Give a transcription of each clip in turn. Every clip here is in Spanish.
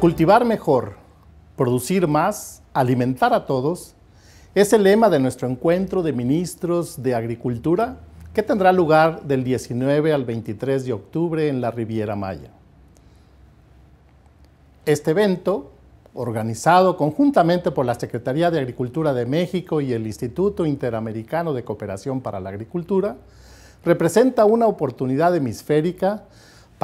Cultivar mejor, producir más, alimentar a todos, es el lema de nuestro encuentro de ministros de Agricultura que tendrá lugar del 19 al 23 de octubre en la Riviera Maya. Este evento, organizado conjuntamente por la Secretaría de Agricultura de México y el Instituto Interamericano de Cooperación para la Agricultura, representa una oportunidad hemisférica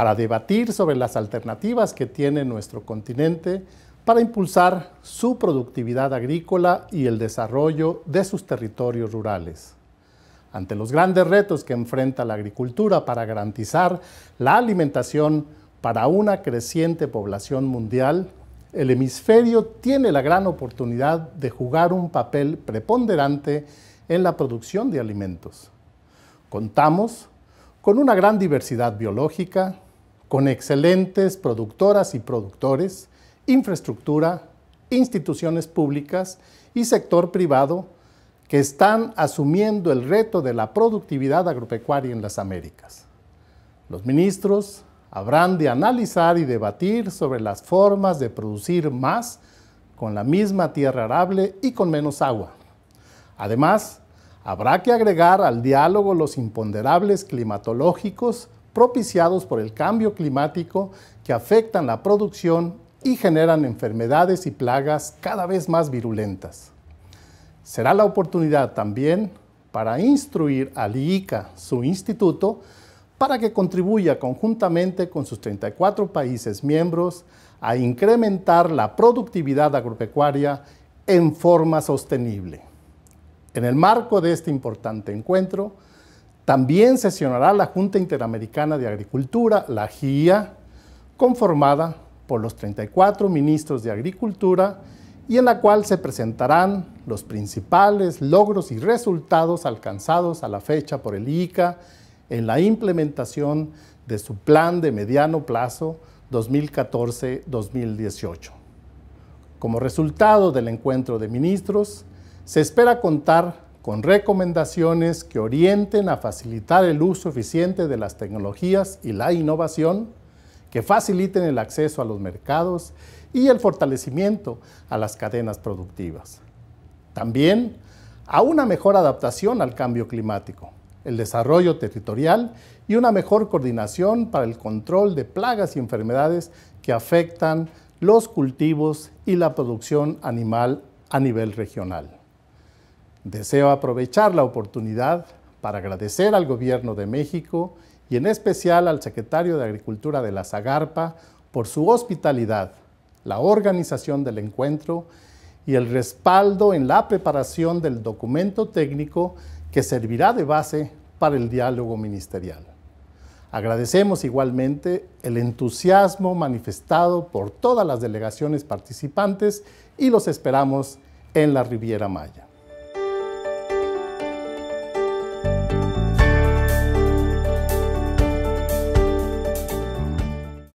para debatir sobre las alternativas que tiene nuestro continente para impulsar su productividad agrícola y el desarrollo de sus territorios rurales. Ante los grandes retos que enfrenta la agricultura para garantizar la alimentación para una creciente población mundial, el hemisferio tiene la gran oportunidad de jugar un papel preponderante en la producción de alimentos. Contamos con una gran diversidad biológica, con excelentes productoras y productores, infraestructura, instituciones públicas y sector privado que están asumiendo el reto de la productividad agropecuaria en las Américas. Los ministros habrán de analizar y debatir sobre las formas de producir más con la misma tierra arable y con menos agua. Además, habrá que agregar al diálogo los imponderables climatológicos propiciados por el cambio climático que afectan la producción y generan enfermedades y plagas cada vez más virulentas. Será la oportunidad también para instruir al IICA, su instituto, para que contribuya conjuntamente con sus 34 países miembros a incrementar la productividad agropecuaria en forma sostenible. En el marco de este importante encuentro, también sesionará la Junta Interamericana de Agricultura, la GIA, conformada por los 34 ministros de Agricultura y en la cual se presentarán los principales logros y resultados alcanzados a la fecha por el ICA en la implementación de su plan de mediano plazo 2014-2018. Como resultado del encuentro de ministros, se espera contar con recomendaciones que orienten a facilitar el uso eficiente de las tecnologías y la innovación, que faciliten el acceso a los mercados y el fortalecimiento a las cadenas productivas. También a una mejor adaptación al cambio climático, el desarrollo territorial y una mejor coordinación para el control de plagas y enfermedades que afectan los cultivos y la producción animal a nivel regional. Deseo aprovechar la oportunidad para agradecer al Gobierno de México y en especial al secretario de Agricultura de la Zagarpa por su hospitalidad, la organización del encuentro y el respaldo en la preparación del documento técnico que servirá de base para el diálogo ministerial. Agradecemos igualmente el entusiasmo manifestado por todas las delegaciones participantes y los esperamos en la Riviera Maya.